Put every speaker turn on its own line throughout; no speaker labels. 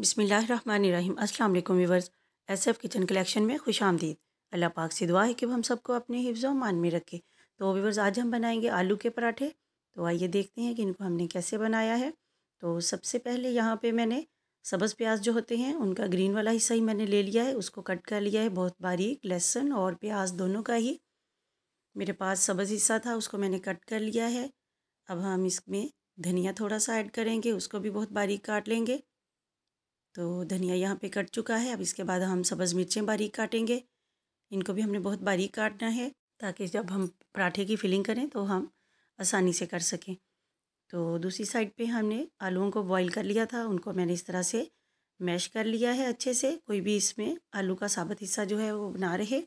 बिसमीम अस्सलाम वालेकुम व्यूवर्स किचन कलेक्शन में खुश आमदीद अल्लाह पाक से दुआ है कि हम सबको अपने हिफ्ज़ मान में रखे तो व्यूवर्स आज हम बनाएंगे आलू के पराठे तो आइए देखते हैं कि इनको हमने कैसे बनाया है तो सबसे पहले यहाँ पे मैंने सब्ज़ प्याज जो होते हैं उनका ग्रीन वाला हिस्सा ही मैंने ले लिया है उसको कट कर लिया है बहुत बारीक लहसुन और प्याज दोनों का ही मेरे पास सब्ज़ हिस्सा था उसको मैंने कट कर लिया है अब हम इसमें धनिया थोड़ा सा ऐड करेंगे उसको भी बहुत बारीक काट लेंगे तो धनिया यहाँ पे कट चुका है अब इसके बाद हम सब्ज़ मिर्चें बारीक काटेंगे इनको भी हमने बहुत बारीक काटना है ताकि जब हम पराठे की फिलिंग करें तो हम आसानी से कर सकें तो दूसरी साइड पे हमने आलूओं को बॉईल कर लिया था उनको मैंने इस तरह से मैश कर लिया है अच्छे से कोई भी इसमें आलू का साबत हिस्सा जो है वो ना रहे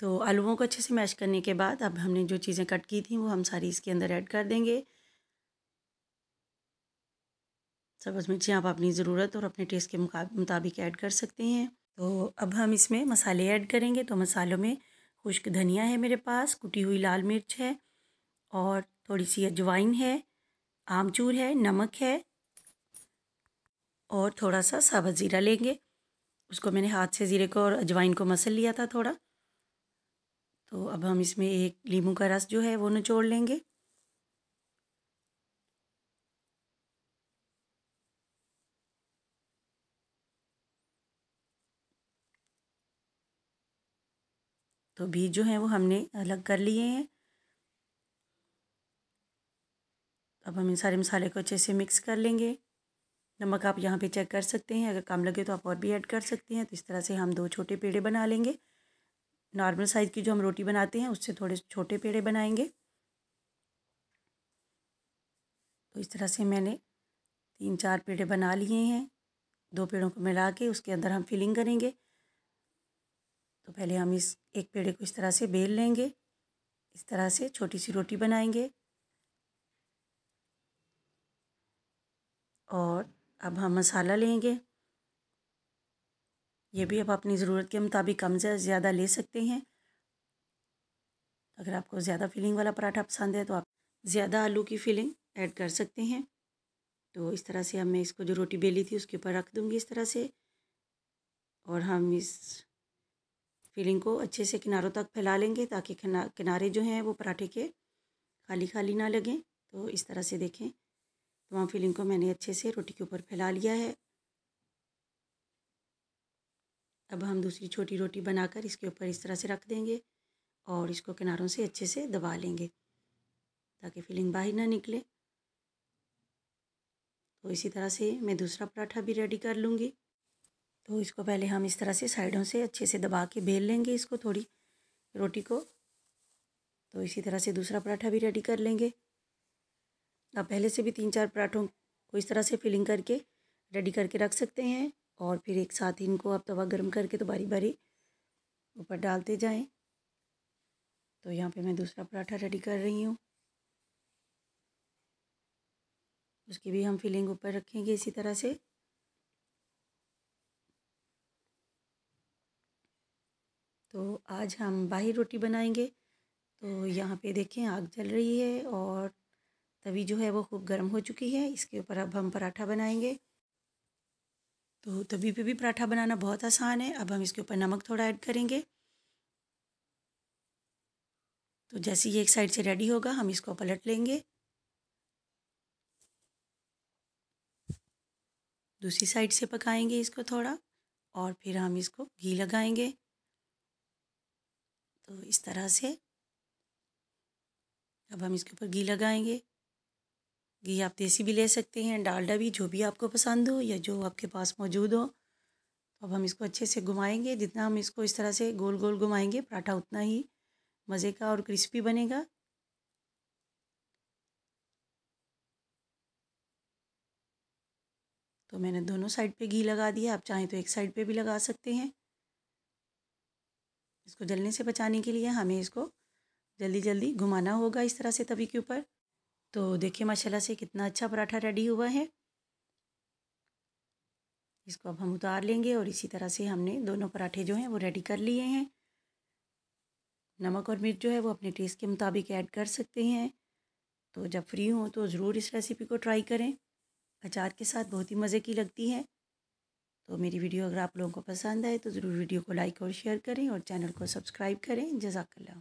तो आलूओं को अच्छे से मैश करने के बाद अब हमने जो चीज़ें कट की थी वो हम सारी इसके अंदर ऐड कर देंगे सब्ज़ मिर्ची आप अपनी ज़रूरत और अपने टेस्ट के मुताबिक ऐड कर सकते हैं तो अब हम इसमें मसाले ऐड करेंगे तो मसालों में खुश्क धनिया है मेरे पास कुटी हुई लाल मिर्च है और थोड़ी सी अजवाइन है आमचूर है नमक है और थोड़ा सा साबत ज़ीरा लेंगे उसको मैंने हाथ से ज़ीरे को और अजवाइन को मसल लिया था थोड़ा तो अब हम इसमें एक लीमू का रस जो है वो निचोड़ लेंगे तो बीज जो हैं वो हमने अलग कर लिए हैं अब हम इन सारे मसाले को अच्छे से मिक्स कर लेंगे नमक आप यहाँ पे चेक कर सकते हैं अगर कम लगे तो आप और भी ऐड कर सकते हैं तो इस तरह से हम दो छोटे पेड़े बना लेंगे नॉर्मल साइज़ की जो हम रोटी बनाते हैं उससे थोड़े छोटे पेड़े बनाएंगे तो इस तरह से मैंने तीन चार पेड़े बना लिए हैं दो पेड़ों को मिला के उसके अंदर हम फिलिंग करेंगे तो पहले हम इस एक पेड़े को इस तरह से बेल लेंगे इस तरह से छोटी सी रोटी बनाएंगे और अब हम मसाला लेंगे ये भी आप अपनी ज़रूरत के मुताबिक कम से ज़्यादा ले सकते हैं अगर आपको ज़्यादा फिलिंग वाला पराठा पसंद है तो आप ज़्यादा आलू की फिलिंग ऐड कर सकते हैं तो इस तरह से हमने इसको जो रोटी बेली थी उसके ऊपर रख दूँगी इस तरह से और हम इस फीलिंग को अच्छे से किनारों तक फैला लेंगे ताकि किनारे जो हैं वो पराठे के खाली खाली ना लगें तो इस तरह से देखें तमाम फीलिंग को मैंने अच्छे से रोटी के ऊपर फैला लिया है अब हम दूसरी छोटी रोटी बनाकर इसके ऊपर इस तरह से रख देंगे और इसको किनारों से अच्छे से दबा लेंगे ताकि फीलिंग बाहर ना निकले तो इसी तरह से मैं दूसरा पराठा भी रेडी कर लूँगी तो इसको पहले हम इस तरह से साइडों से अच्छे से दबा के बेल लेंगे इसको थोड़ी रोटी को तो इसी तरह से दूसरा पराठा भी रेडी कर लेंगे आप पहले से भी तीन चार पराठों को इस तरह से फिलिंग करके रेडी करके रख सकते हैं और फिर एक साथ इनको आप तवा गर्म करके तो बारी बारी ऊपर डालते जाएं तो यहाँ पे मैं दूसरा पराठा रेडी कर रही हूँ उसकी भी हम फिलिंग ऊपर रखेंगे इसी तरह से तो आज हम बाही रोटी बनाएंगे तो यहाँ पे देखें आग जल रही है और तवी जो है वो खूब गर्म हो चुकी है इसके ऊपर अब हम पराठा बनाएंगे तो तवी पे भी पराठा बनाना बहुत आसान है अब हम इसके ऊपर नमक थोड़ा ऐड करेंगे तो जैसे ये एक साइड से रेडी होगा हम इसको पलट लेंगे दूसरी साइड से पकाएंगे इसको थोड़ा और फिर हम इसको घी लगाएंगे तो इस तरह से अब हम इसके ऊपर घी लगाएंगे घी आप देसी भी ले सकते हैं डालडा भी जो भी आपको पसंद हो या जो आपके पास मौजूद हो तो अब हम इसको अच्छे से घुमाएंगे जितना हम इसको इस तरह से गोल गोल घुमाएंगे पराठा उतना ही मज़े का और क्रिस्पी बनेगा तो मैंने दोनों साइड पे घी लगा दिया आप चाहें तो एक साइड पे भी लगा सकते हैं इसको जलने से बचाने के लिए हमें इसको जल्दी जल्दी घुमाना होगा इस तरह से तभी के ऊपर तो देखिए माशाल्लाह से कितना अच्छा पराठा रेडी हुआ है इसको अब हम उतार लेंगे और इसी तरह से हमने दोनों पराठे जो हैं वो रेडी कर लिए हैं नमक और मिर्च जो है वो अपने टेस्ट के मुताबिक ऐड कर सकते हैं तो जब फ्री हों तो ज़रूर इस रेसिपी को ट्राई करें अचार के साथ बहुत ही मज़े की लगती है तो मेरी वीडियो अगर आप लोगों को पसंद आए तो ज़रूर वीडियो को लाइक और शेयर करें और चैनल को सब्सक्राइब करें जजाकल्ला